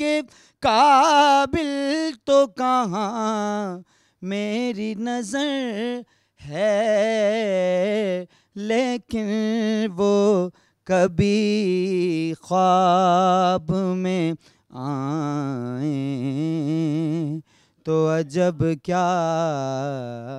के काबिल तो कहाँ मेरी नज़र है लेकिन वो कभी ख्वाब में आए तो अजब क्या